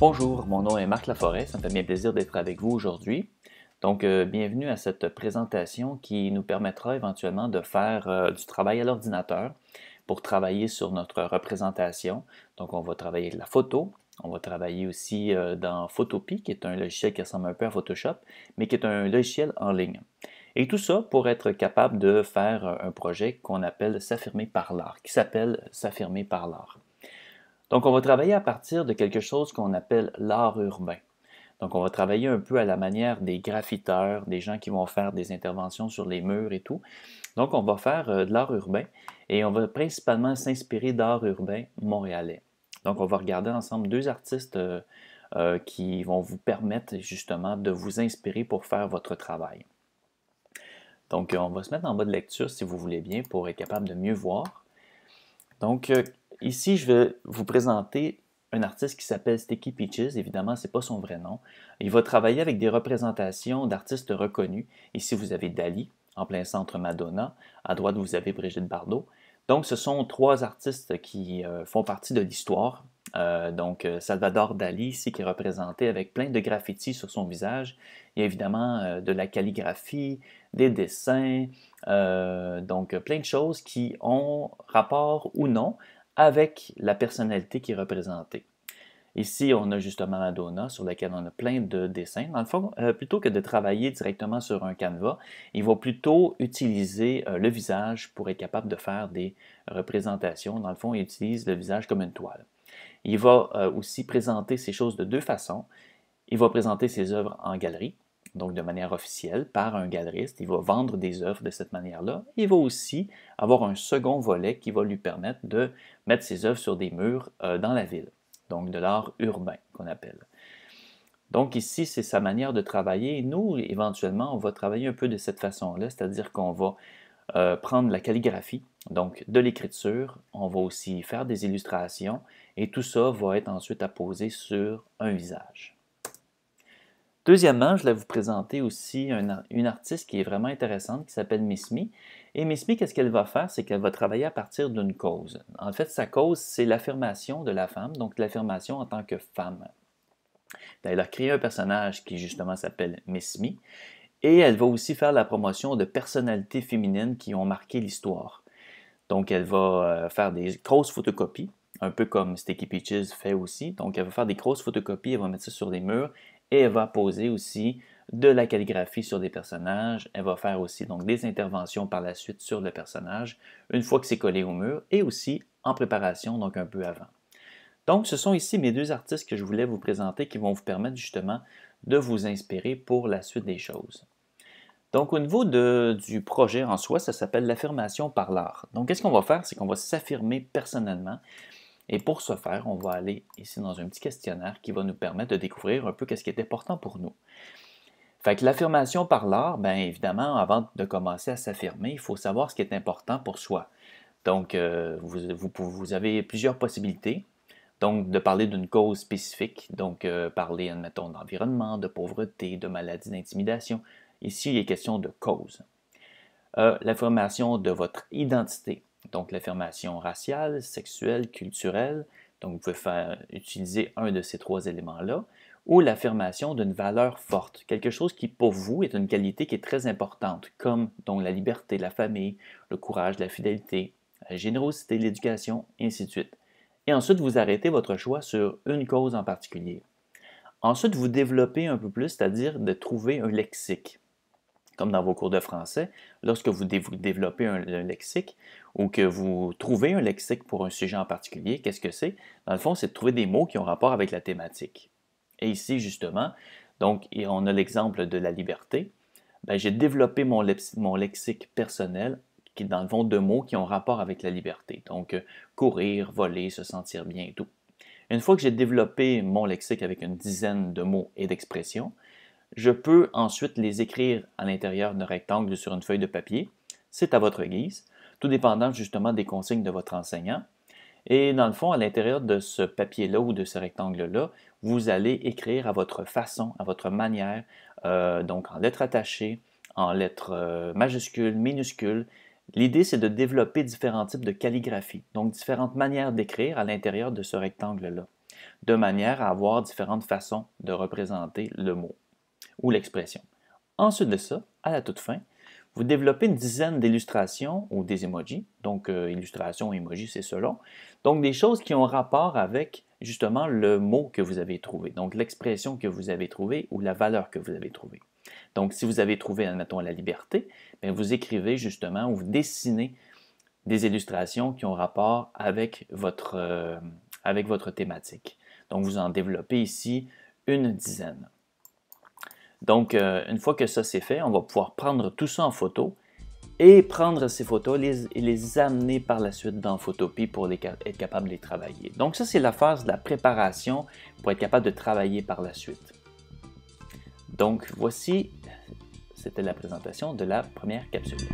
Bonjour, mon nom est Marc Laforêt, ça me fait bien plaisir d'être avec vous aujourd'hui. Donc, euh, bienvenue à cette présentation qui nous permettra éventuellement de faire euh, du travail à l'ordinateur pour travailler sur notre représentation. Donc, on va travailler de la photo, on va travailler aussi euh, dans Photopie, qui est un logiciel qui ressemble un peu à Photoshop, mais qui est un logiciel en ligne. Et tout ça pour être capable de faire euh, un projet qu'on appelle S'affirmer par l'art, qui s'appelle S'affirmer par l'art. Donc, on va travailler à partir de quelque chose qu'on appelle l'art urbain. Donc, on va travailler un peu à la manière des graffiteurs, des gens qui vont faire des interventions sur les murs et tout. Donc, on va faire euh, de l'art urbain et on va principalement s'inspirer d'art urbain montréalais. Donc, on va regarder ensemble deux artistes euh, qui vont vous permettre justement de vous inspirer pour faire votre travail. Donc, on va se mettre en mode lecture, si vous voulez bien, pour être capable de mieux voir. Donc, euh, ici, je vais vous présenter un artiste qui s'appelle Sticky Peaches. Évidemment, ce n'est pas son vrai nom. Il va travailler avec des représentations d'artistes reconnus. Ici, vous avez Dali, en plein centre Madonna. À droite, vous avez Brigitte Bardot. Donc, ce sont trois artistes qui euh, font partie de l'histoire euh, donc, euh, Salvador Dali, ici, qui est représenté avec plein de graffitis sur son visage. Il y a évidemment euh, de la calligraphie, des dessins, donc plein de choses qui ont rapport ou non avec la personnalité qui est représentée. Ici, on a justement Madonna sur laquelle on a plein de dessins. Dans le fond, plutôt que de travailler directement sur un canevas, il va plutôt utiliser le visage pour être capable de faire des représentations. Dans le fond, il utilise le visage comme une toile. Il va euh, aussi présenter ces choses de deux façons. Il va présenter ses œuvres en galerie, donc de manière officielle, par un galeriste. Il va vendre des œuvres de cette manière-là. Il va aussi avoir un second volet qui va lui permettre de mettre ses œuvres sur des murs euh, dans la ville, donc de l'art urbain qu'on appelle. Donc ici, c'est sa manière de travailler. Nous, éventuellement, on va travailler un peu de cette façon-là, c'est-à-dire qu'on va euh, prendre la calligraphie, donc de l'écriture, on va aussi faire des illustrations et tout ça va être ensuite apposé sur un visage. Deuxièmement, je vais vous présenter aussi une, artiste qui est vraiment intéressante, qui s'appelle Miss Me. Et Miss Me, qu'est-ce qu'elle va faire? C'est qu'elle va travailler à partir d'une cause. En fait, sa cause, c'est l'affirmation de la femme, donc l'affirmation en tant que femme. Ben, elle a créé un personnage qui, justement, s'appelle Miss Me. Et elle va aussi faire la promotion de personnalités féminines qui ont marqué l'histoire. Donc, elle va euh, faire des grosses photocopies un peu comme Sticky Peaches fait aussi. Donc, elle va faire des grosses photocopies, elle va mettre ça sur des murs et elle va poser aussi de la calligraphie sur des personnages. Elle va faire aussi donc des interventions par la suite sur le personnage une fois que c'est collé au mur et aussi en préparation, donc un peu avant. Donc, ce sont ici mes deux artistes que je voulais vous présenter qui vont vous permettre justement de vous inspirer pour la suite des choses. Donc, au niveau du projet en soi, ça s'appelle l'affirmation par l'art. Donc, qu'est-ce qu'on va faire? C'est qu'on va s'affirmer personnellement et pour ce faire, on va aller ici dans un petit questionnaire qui va nous permettre de découvrir un peu qu'est-ce qui est important pour nous. Fait que l'affirmation par l'art, bien évidemment, avant de commencer à s'affirmer, il faut savoir ce qui est important pour soi. Donc, euh, vous, vous, avez plusieurs possibilités. Donc, de parler d'une cause spécifique, donc euh, parler, admettons, d'environnement, de pauvreté, de maladie, d'intimidation. Ici, il est question de cause. Euh, l'affirmation de votre identité. Donc l'affirmation raciale, sexuelle, culturelle, donc vous pouvez faire, utiliser un de ces trois éléments-là, ou l'affirmation d'une valeur forte, quelque chose qui pour vous est une qualité qui est très importante, comme donc la liberté, la famille, le courage, la fidélité, la générosité, l'éducation, et ainsi de suite. Et ensuite, vous arrêtez votre choix sur une cause en particulier. Ensuite, vous développez un peu plus, c'est-à-dire de trouver un lexique comme dans vos cours de français, lorsque vous, développez un, lexique ou que vous trouvez un lexique pour un sujet en particulier, qu'est-ce que c'est? Dans le fond, c'est de trouver des mots qui ont rapport avec la thématique. Et ici, justement, donc, on a l'exemple de la liberté. Ben, j'ai développé mon, mon lexique personnel qui est dans le fond de mots qui ont rapport avec la liberté. Donc, euh, courir, voler, se sentir bien et tout. Une fois que j'ai développé mon lexique avec une dizaine de mots et d'expressions, je peux ensuite les écrire à l'intérieur d'un rectangle sur une feuille de papier. C'est à votre guise, tout dépendant justement des consignes de votre enseignant. Et dans le fond, à l'intérieur de ce papier-là ou de ce rectangle-là, vous allez écrire à votre façon, à votre manière, euh, donc en lettres attachées, en lettres euh, majuscules, minuscules. L'idée, c'est de développer différents types de calligraphie, donc différentes manières d'écrire à l'intérieur de ce rectangle-là, de manière à avoir différentes façons de représenter le mot ou l'expression. Ensuite de ça, à la toute fin, vous développez une dizaine d'illustrations ou des emojis. Donc, euh, illustration emoji, c'est selon. Donc, des choses qui ont rapport avec justement le mot que vous avez trouvé. Donc, l'expression que vous avez trouvé ou la valeur que vous avez trouvée. Donc, si vous avez trouvé, admettons, la liberté, ben, vous écrivez justement ou vous dessinez des illustrations qui ont rapport avec votre, euh, avec votre thématique. Donc, vous en développez ici une dizaine. Donc, euh, une fois que ça c'est fait, on va pouvoir prendre tout ça en photo et prendre ces photos les, et les amener par la suite dans Photopie pour être capable de les travailler. Donc ça, c'est la phase de la préparation pour être capable de travailler par la suite. Donc voici, c'était la présentation de la première capsule.